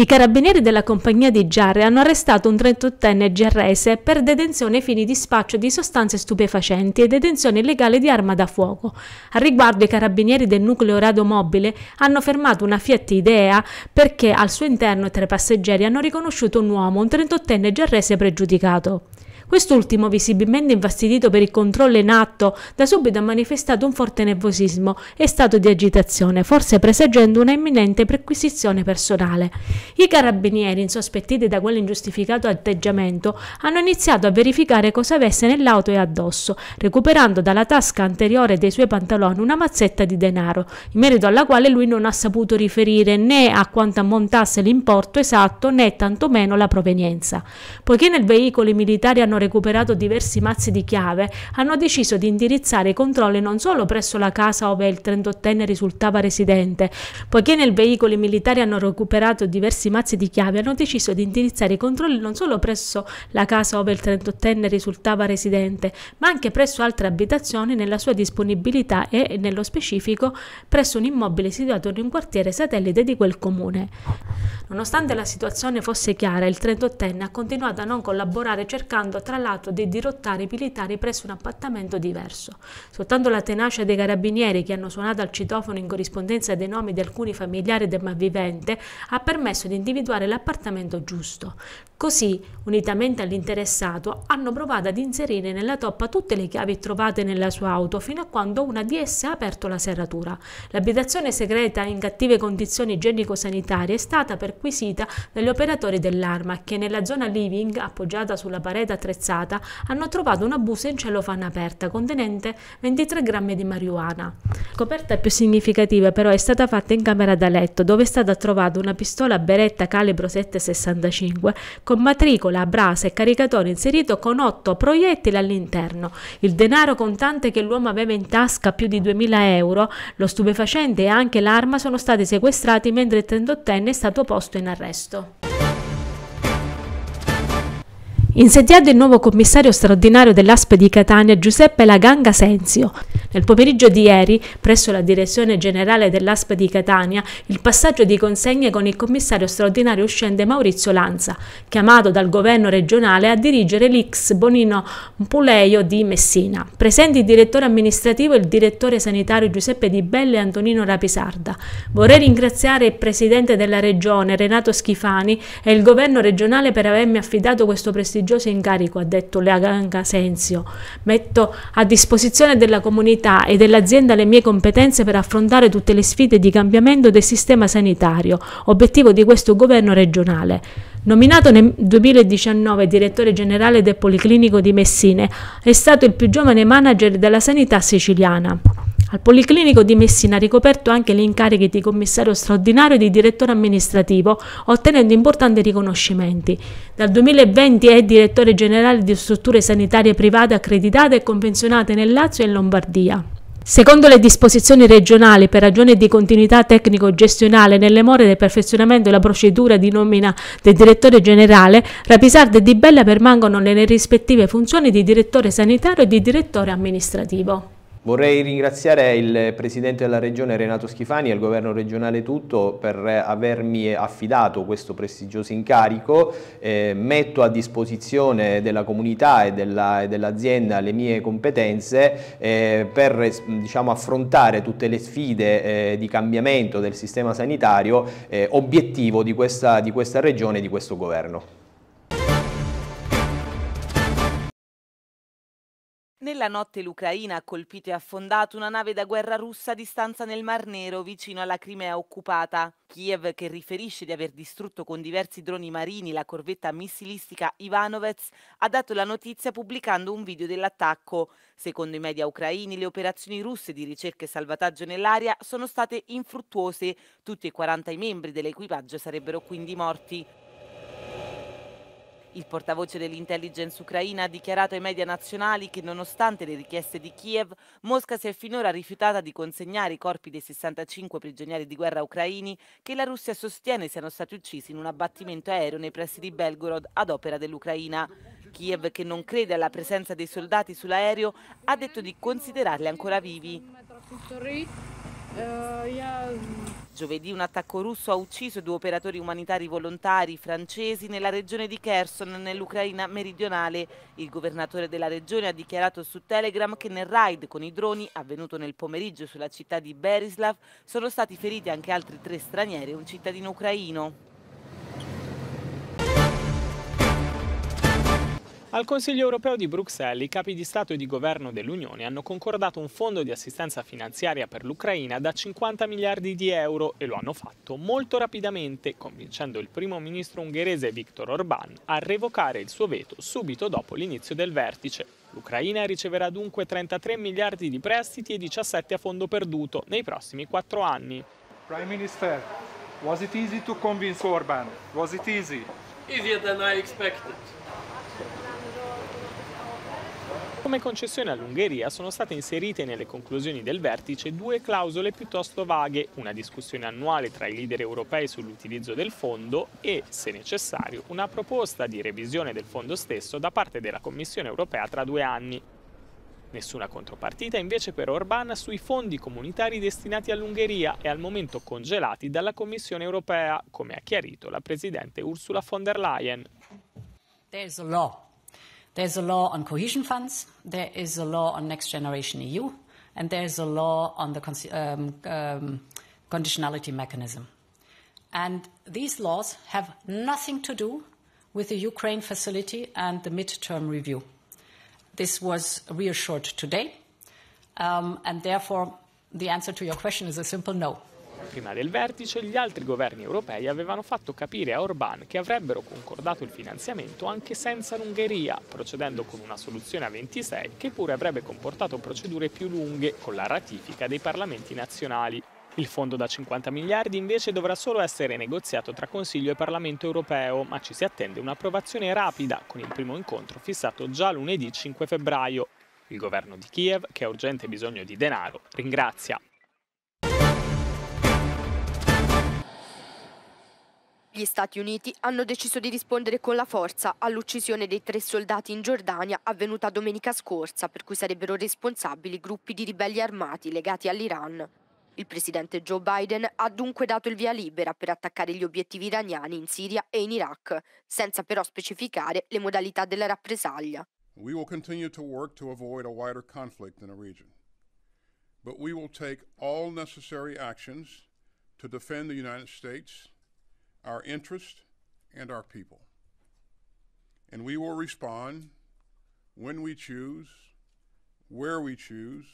I carabinieri della compagnia di Giarre hanno arrestato un 38enne GRS per detenzione ai fini di spaccio di sostanze stupefacenti e detenzione illegale di arma da fuoco. A riguardo i carabinieri del nucleo radomobile hanno fermato una Fiat Idea perché al suo interno tre passeggeri hanno riconosciuto un uomo, un 38enne GRS pregiudicato. Quest'ultimo, visibilmente infastidito per il controllo in atto, da subito ha manifestato un forte nervosismo e stato di agitazione, forse presagendo una imminente perquisizione personale. I carabinieri, insospettiti da quell'ingiustificato atteggiamento, hanno iniziato a verificare cosa avesse nell'auto e addosso, recuperando dalla tasca anteriore dei suoi pantaloni una mazzetta di denaro, in merito alla quale lui non ha saputo riferire né a quanto ammontasse l'importo esatto né tantomeno la provenienza. Poiché nel veicolo i militari hanno hanno recuperato diversi mazzi di chiave, hanno deciso di indirizzare i controlli non solo presso la casa dove il 38enne risultava residente, poiché nel veicolo i militari hanno recuperato diversi mazzi di chiave, hanno deciso di indirizzare i controlli non solo presso la casa dove il 38enne risultava residente, ma anche presso altre abitazioni nella sua disponibilità e, nello specifico, presso un immobile situato in un quartiere satellite di quel comune. Nonostante la situazione fosse chiara, il 38enne ha continuato a non collaborare cercando tra l'altro dirottare i militari presso un appartamento diverso. Soltanto la tenacia dei carabinieri che hanno suonato al citofono in corrispondenza dei nomi di alcuni familiari del malvivente ha permesso di individuare l'appartamento giusto. Così, unitamente all'interessato, hanno provato ad inserire nella toppa tutte le chiavi trovate nella sua auto fino a quando una di esse ha aperto la serratura. L'abitazione segreta in cattive condizioni igienico-sanitarie è stata perquisita dagli operatori dell'arma che nella zona living, appoggiata sulla parete attrezzata piazzata hanno trovato una busta in cellofana aperta contenente 23 grammi di marijuana. La Scoperta più significativa però è stata fatta in camera da letto dove è stata trovata una pistola beretta calibro 7,65 con matricola, brasa e caricatore inserito con 8 proiettili all'interno. Il denaro contante che l'uomo aveva in tasca più di 2000 euro, lo stupefacente e anche l'arma sono stati sequestrati mentre il 38enne è stato posto in arresto insediato il nuovo commissario straordinario dell'ASP di Catania Giuseppe Laganga Senzio. Nel pomeriggio di ieri, presso la direzione generale dell'ASP di Catania, il passaggio di consegne con il commissario straordinario uscente Maurizio Lanza, chiamato dal governo regionale a dirigere l'IX Bonino Puleio di Messina. Presenti il direttore amministrativo e il direttore sanitario Giuseppe Di Belle e Antonino Rapisarda. Vorrei ringraziare il presidente della regione Renato Schifani e il governo regionale per avermi affidato questo prestigioso prestigioso incarico, ha detto Leagan Casenzio. Metto a disposizione della comunità e dell'azienda le mie competenze per affrontare tutte le sfide di cambiamento del sistema sanitario, obiettivo di questo governo regionale. Nominato nel 2019 direttore generale del Policlinico di Messine, è stato il più giovane manager della sanità siciliana. Al Policlinico di Messina ha ricoperto anche gli incarichi di commissario straordinario e di direttore amministrativo, ottenendo importanti riconoscimenti. Dal 2020 è direttore generale di strutture sanitarie private accreditate e convenzionate nel Lazio e in Lombardia. Secondo le disposizioni regionali, per ragioni di continuità tecnico-gestionale nelle more del perfezionamento della procedura di nomina del direttore generale, Rapisarda e Di Bella permangono nelle rispettive funzioni di direttore sanitario e di direttore amministrativo. Vorrei ringraziare il Presidente della Regione Renato Schifani e il Governo regionale tutto per avermi affidato questo prestigioso incarico. Eh, metto a disposizione della comunità e dell'azienda dell le mie competenze eh, per diciamo, affrontare tutte le sfide eh, di cambiamento del sistema sanitario eh, obiettivo di questa, di questa regione e di questo governo. Nella notte l'Ucraina ha colpito e affondato una nave da guerra russa a distanza nel Mar Nero vicino alla Crimea occupata. Kiev, che riferisce di aver distrutto con diversi droni marini la corvetta missilistica Ivanovets, ha dato la notizia pubblicando un video dell'attacco. Secondo i media ucraini, le operazioni russe di ricerca e salvataggio nell'area sono state infruttuose. Tutti e 40 i membri dell'equipaggio sarebbero quindi morti. Il portavoce dell'intelligence ucraina ha dichiarato ai media nazionali che nonostante le richieste di Kiev, Mosca si è finora rifiutata di consegnare i corpi dei 65 prigionieri di guerra ucraini che la Russia sostiene siano stati uccisi in un abbattimento aereo nei pressi di Belgorod ad opera dell'Ucraina. Kiev, che non crede alla presenza dei soldati sull'aereo, ha detto di considerarli ancora vivi. Eh, Giovedì un attacco russo ha ucciso due operatori umanitari volontari francesi nella regione di Kherson, nell'Ucraina meridionale. Il governatore della regione ha dichiarato su Telegram che nel raid con i droni avvenuto nel pomeriggio sulla città di Berislav sono stati feriti anche altri tre stranieri e un cittadino ucraino. Al Consiglio europeo di Bruxelles i capi di Stato e di Governo dell'Unione hanno concordato un fondo di assistenza finanziaria per l'Ucraina da 50 miliardi di euro e lo hanno fatto molto rapidamente, convincendo il primo ministro ungherese Viktor Orbán a revocare il suo veto subito dopo l'inizio del vertice. L'Ucraina riceverà dunque 33 miliardi di prestiti e 17 a fondo perduto nei prossimi quattro anni. Prime Minister, was it easy to convince Orban? Was it easy? Easier than I expected. Come concessione all'Ungheria sono state inserite nelle conclusioni del vertice due clausole piuttosto vaghe, una discussione annuale tra i leader europei sull'utilizzo del fondo e, se necessario, una proposta di revisione del fondo stesso da parte della Commissione europea tra due anni. Nessuna contropartita invece per Orbán sui fondi comunitari destinati all'Ungheria e al momento congelati dalla Commissione europea, come ha chiarito la Presidente Ursula von der Leyen. There's a law on cohesion funds, there is a law on Next Generation EU, and there's a law on the um, um, conditionality mechanism. And these laws have nothing to do with the Ukraine facility and the midterm review. This was reassured today, um, and therefore the answer to your question is a simple no. Prima del vertice, gli altri governi europei avevano fatto capire a Orbán che avrebbero concordato il finanziamento anche senza l'Ungheria, procedendo con una soluzione a 26 che pure avrebbe comportato procedure più lunghe con la ratifica dei parlamenti nazionali. Il fondo da 50 miliardi invece dovrà solo essere negoziato tra Consiglio e Parlamento europeo, ma ci si attende un'approvazione rapida, con il primo incontro fissato già lunedì 5 febbraio. Il governo di Kiev, che ha urgente bisogno di denaro, ringrazia Gli Stati Uniti hanno deciso di rispondere con la forza all'uccisione dei tre soldati in Giordania avvenuta domenica scorsa, per cui sarebbero responsabili gruppi di ribelli armati legati all'Iran. Il presidente Joe Biden ha dunque dato il via libera per attaccare gli obiettivi iraniani in Siria e in Iraq, senza però specificare le modalità della rappresaglia. We will continue to work to avoid a wider conflict in the region. But we will take all necessary actions to defend the United States our interest, and our people. And we will respond when we choose, where we choose,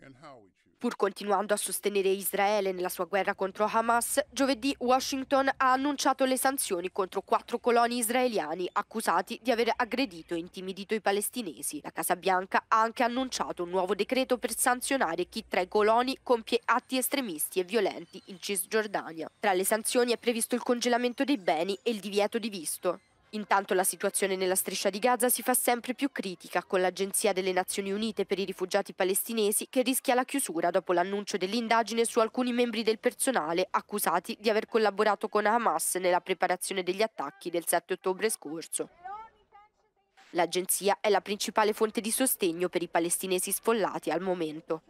and how we choose. Pur continuando a sostenere Israele nella sua guerra contro Hamas, giovedì Washington ha annunciato le sanzioni contro quattro coloni israeliani accusati di aver aggredito e intimidito i palestinesi. La Casa Bianca ha anche annunciato un nuovo decreto per sanzionare chi tra i coloni compie atti estremisti e violenti in Cisgiordania. Tra le sanzioni è previsto il congelamento dei beni e il divieto di visto. Intanto la situazione nella striscia di Gaza si fa sempre più critica con l'Agenzia delle Nazioni Unite per i rifugiati palestinesi che rischia la chiusura dopo l'annuncio dell'indagine su alcuni membri del personale accusati di aver collaborato con Hamas nella preparazione degli attacchi del 7 ottobre scorso. L'agenzia è la principale fonte di sostegno per i palestinesi sfollati al momento.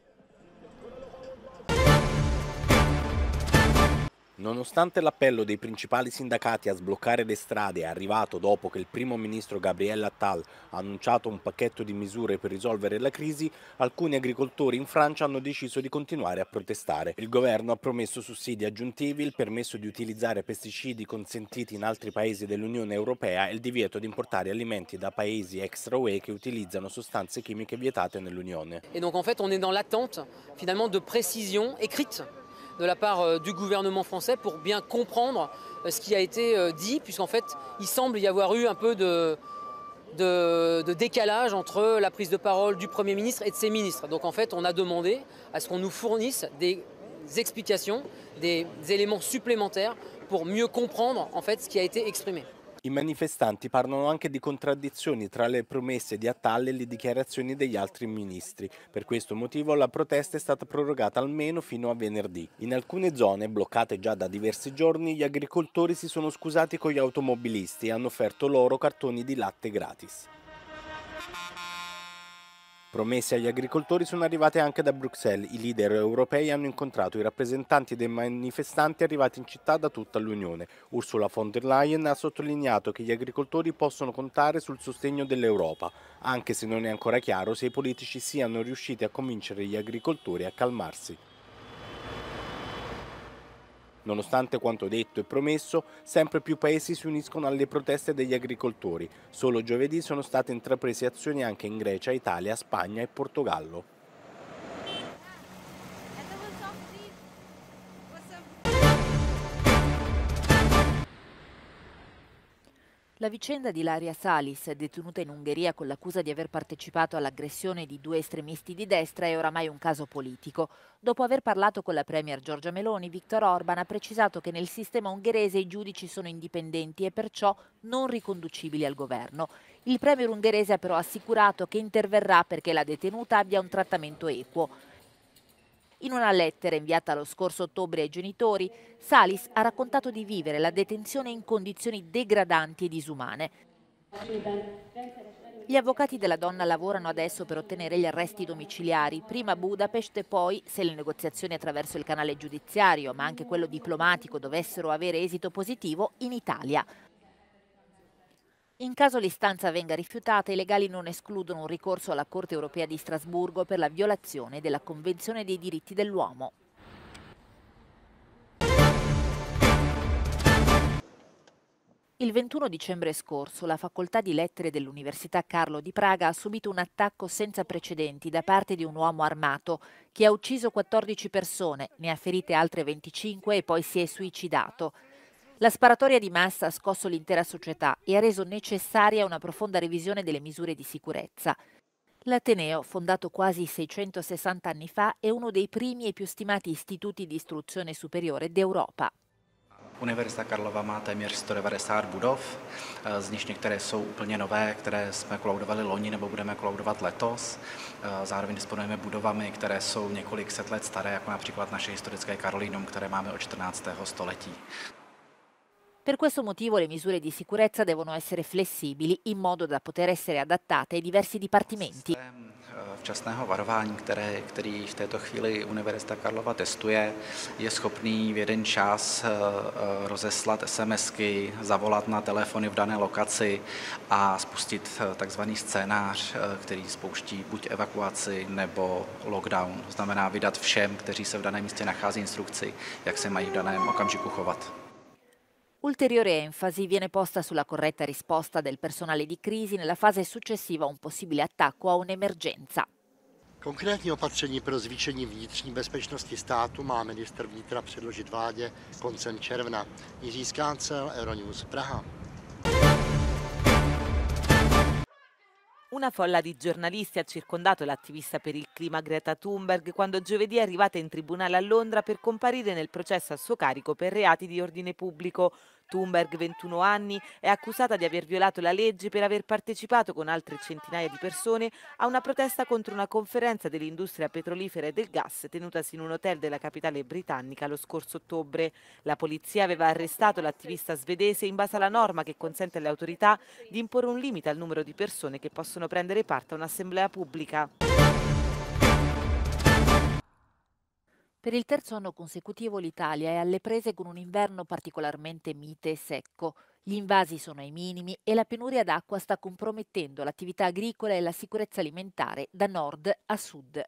Nonostante l'appello dei principali sindacati a sbloccare le strade è arrivato dopo che il primo ministro Gabriele Attal ha annunciato un pacchetto di misure per risolvere la crisi, alcuni agricoltori in Francia hanno deciso di continuare a protestare. Il governo ha promesso sussidi aggiuntivi, il permesso di utilizzare pesticidi consentiti in altri paesi dell'Unione Europea e il divieto di importare alimenti da paesi extra UE che utilizzano sostanze chimiche vietate nell'Unione. E donc en fait on est dans l'attente finalement de précisions écrites de la part euh, du gouvernement français pour bien comprendre euh, ce qui a été euh, dit, puisqu'en fait, il semble y avoir eu un peu de, décalage entre la prise de parole du Premier ministre et de ses ministres. Donc en fait, on a demandé à ce qu'on nous fournisse des explications, des éléments supplémentaires pour mieux comprendre en fait ce qui a été exprimé. I manifestanti parlano anche di contraddizioni tra le promesse di Attal e le dichiarazioni degli altri ministri. Per questo motivo la protesta è stata prorogata almeno fino a venerdì. In alcune zone, bloccate già da diversi giorni, gli agricoltori si sono scusati con gli automobilisti e hanno offerto loro cartoni di latte gratis. Promesse agli agricoltori sono arrivate anche da Bruxelles. I leader europei hanno incontrato i rappresentanti dei manifestanti arrivati in città da tutta l'Unione. Ursula von der Leyen ha sottolineato che gli agricoltori possono contare sul sostegno dell'Europa, anche se non è ancora chiaro se i politici siano riusciti a convincere gli agricoltori a calmarsi. Nonostante quanto detto e promesso, sempre più paesi si uniscono alle proteste degli agricoltori. Solo giovedì sono state intraprese azioni anche in Grecia, Italia, Spagna e Portogallo. La vicenda di Laria Salis, detenuta in Ungheria con l'accusa di aver partecipato all'aggressione di due estremisti di destra, è oramai un caso politico. Dopo aver parlato con la Premier Giorgia Meloni, Viktor Orban ha precisato che nel sistema ungherese i giudici sono indipendenti e perciò non riconducibili al governo. Il Premier ungherese ha però assicurato che interverrà perché la detenuta abbia un trattamento equo. In una lettera inviata lo scorso ottobre ai genitori, Salis ha raccontato di vivere la detenzione in condizioni degradanti e disumane. Gli avvocati della donna lavorano adesso per ottenere gli arresti domiciliari, prima a Budapest e poi, se le negoziazioni attraverso il canale giudiziario, ma anche quello diplomatico dovessero avere esito positivo, in Italia. In caso l'istanza venga rifiutata, i legali non escludono un ricorso alla Corte europea di Strasburgo per la violazione della Convenzione dei diritti dell'uomo. Il 21 dicembre scorso la Facoltà di Lettere dell'Università Carlo di Praga ha subito un attacco senza precedenti da parte di un uomo armato che ha ucciso 14 persone, ne ha ferite altre 25 e poi si è suicidato. La sparatoria di massa ha scosso l'intera società e ha reso necessaria una profonda revisione delle misure di sicurezza. L'Ateneo, fondato quasi 660 anni fa, è uno dei primi e più stimati istituti di istruzione superiore d'Europa. Univerzita Karlova má téměř 190 budov, z nich některé jsou úplně nové, které jsme cloudovali loni nebo budeme cloudovat letos. Eh, zároveň disponujeme budovami, které jsou několik set let staré, jako například naše historické Karolínum, které máme od 14. století. Per questo motivo le misure di sicurezza devono essere flessibili in modo da poter essere adattate ai diversi dipartimenti. Eh, včasného varování, které, který v této chvíli Univerzita Karlova testuje, je schopný v jeden čas eh, eh, rozeslat SMSky, zavolat na telefony v dané lokaci a spustit takzvaný scénář, který spouští buď evakuaci nebo lockdown. Znamená vydat všem, kteří se v daném místě nachází instrukci, jak se mají v daném okamžiku chovat. Ulteriore enfasi viene posta sulla corretta risposta del personale di crisi nella fase successiva a un possibile attacku a un'emergenca. Konkrétní opatření pro zvýšení vnitřní bezpečnosti státu má ministr vnitra předložit vládě koncem června. Jiří Skáncel, Euronews Praha. Una folla di giornalisti ha circondato l'attivista per il clima Greta Thunberg quando giovedì è arrivata in tribunale a Londra per comparire nel processo a suo carico per reati di ordine pubblico. Thunberg, 21 anni, è accusata di aver violato la legge per aver partecipato con altre centinaia di persone a una protesta contro una conferenza dell'industria petrolifera e del gas tenutasi in un hotel della capitale britannica lo scorso ottobre. La polizia aveva arrestato l'attivista svedese in base alla norma che consente alle autorità di imporre un limite al numero di persone che possono prendere parte a un'assemblea pubblica. Per il terzo anno consecutivo l'Italia è alle prese con un inverno particolarmente mite e secco. Gli invasi sono ai minimi e la penuria d'acqua sta compromettendo l'attività agricola e la sicurezza alimentare da nord a sud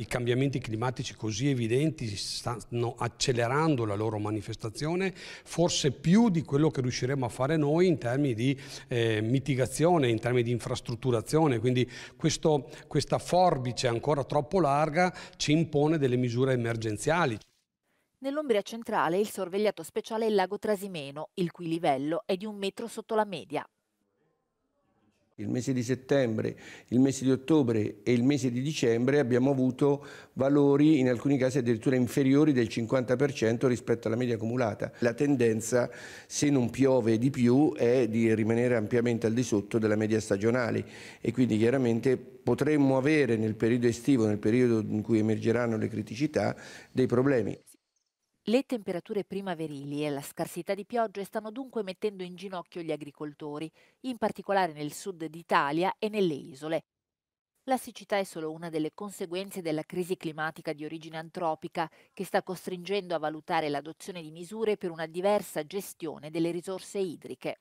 i cambiamenti climatici così evidenti stanno accelerando la loro manifestazione, forse più di quello che riusciremo a fare noi in termini di eh, mitigazione, in termini di infrastrutturazione. Quindi questo, questa forbice ancora troppo larga ci impone delle misure emergenziali. Nell'Ombria centrale il sorvegliato speciale è il lago Trasimeno, il cui livello è di un metro sotto la media il mese di settembre, il mese di ottobre e il mese di dicembre abbiamo avuto valori in alcuni casi addirittura inferiori del 50% rispetto alla media accumulata. La tendenza, se non piove di più, è di rimanere ampiamente al di sotto della media stagionale e quindi chiaramente potremmo avere nel periodo estivo, nel periodo in cui emergeranno le criticità, dei problemi. Le temperature primaverili e la scarsità di piogge stanno dunque mettendo in ginocchio gli agricoltori, in particolare nel sud d'Italia e nelle isole. La siccità è solo una delle conseguenze della crisi climatica di origine antropica che sta costringendo a valutare l'adozione di misure per una diversa gestione delle risorse idriche.